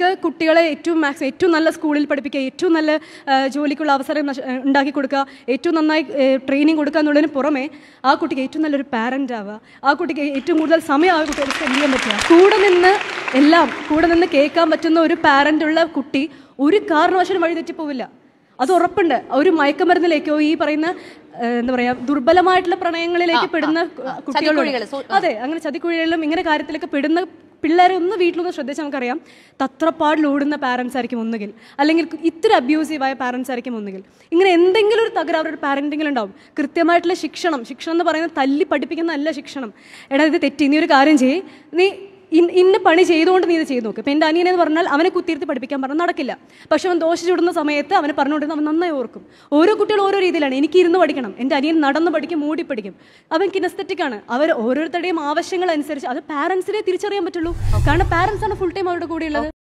ഞങ്ങൾക്ക് കുട്ടികളെ ഏറ്റവും മാക്സ് ഏറ്റവും നല്ല സ്കൂളിൽ പഠിപ്പിക്കുക ഏറ്റവും നല്ല ജോലിക്കുള്ള അവസരം ഉണ്ടാക്കി കൊടുക്കുക ഏറ്റവും നന്നായി ട്രെയിനിങ് കൊടുക്കുക എന്നുള്ളതിന് പുറമെ ആ കുട്ടിക്ക് ഏറ്റവും നല്ലൊരു പാരൻ്റ് ആവുക ആ കുട്ടിക്ക് ഏറ്റവും കൂടുതൽ സമയം ആ കുട്ടികൾ സ്പെൻഡ് ചെയ്യാൻ പറ്റുക കൂടെ നിന്ന് എല്ലാം കൂടെ നിന്ന് കേൾക്കാൻ പറ്റുന്ന ഒരു പാരൻ്റുള്ള ഉള്ള കുട്ടി ഒരു കാരണവശാലും വഴി തെറ്റിപ്പോവില്ല അത് ഉറപ്പുണ്ട് ഒരു മയക്കമരുന്നിലേക്കോ ഈ പറയുന്ന എന്താ പറയാ ദുർബലമായിട്ടുള്ള പ്രണയങ്ങളിലേക്ക് പെടുന്ന കുട്ടികളുണ്ട് അതെ അങ്ങനെ ചതിക്കുഴികളിലും ഇങ്ങനെ കാര്യത്തിലൊക്കെ പെടുന്ന പിള്ളേരെ ഒന്ന് വീട്ടിലൊന്ന് ശ്രദ്ധിച്ചാൽ നമുക്കറിയാം തത്രപ്പാടിലോടുന്ന പാരൻസ് ആയിരിക്കും ഒന്നുകിൽ അല്ലെങ്കിൽ ഇത്തിരി അബ്യൂസീവായ പാരൻസ് ആയിരിക്കും ഒന്നുകിൽ ഇങ്ങനെ എന്തെങ്കിലും ഒരു തകരാറ് ഒരു ഉണ്ടാവും കൃത്യമായിട്ടുള്ള ശിക്ഷണം ശിക്ഷണം എന്ന് പറയുന്നത് തല്ലി പഠിപ്പിക്കുന്നതല്ല ശിക്ഷണം എടാ ഇത് തെറ്റി നീ ഒരു കാര്യം ചെയ്യ് നീ ഇന്ന് പണി ചെയ്തുകൊണ്ട് നീ ഇത് ചെയ്തു നോക്ക് ഇപ്പം എൻ്റെ അനിയനെന്ന് പറഞ്ഞാൽ അവനെ കുത്തിയിരുത്തി പഠിപ്പിക്കാൻ പറഞ്ഞാൽ നടക്കില്ല പക്ഷെ അവൻ ദോശ ചൂടുന്ന സമയത്ത് അവനെ പറഞ്ഞുകൊണ്ടിരുന്ന അവൻ നന്നായി ഓർക്കും ഓരോ കുട്ടികൾ ഓരോ രീതിയിലാണ് എനിക്ക് ഇരുന്ന് പഠിക്കണം എൻ്റെ അനിയൻ നടന്ന് പഠിക്കും മൂടി പഠിക്കും അവൻ കിനസ്തറ്റിക്കാണ് അവർ ഓരോരുത്തരുടെയും ആവശ്യങ്ങൾ അനുസരിച്ച് അത് പാരൻസിനെ തിരിച്ചറിയാൻ പറ്റുള്ളൂ കാരണം പാരൻസ് ആണ് ഫുൾ ടൈം അവരുടെ കൂടെയുള്ളത്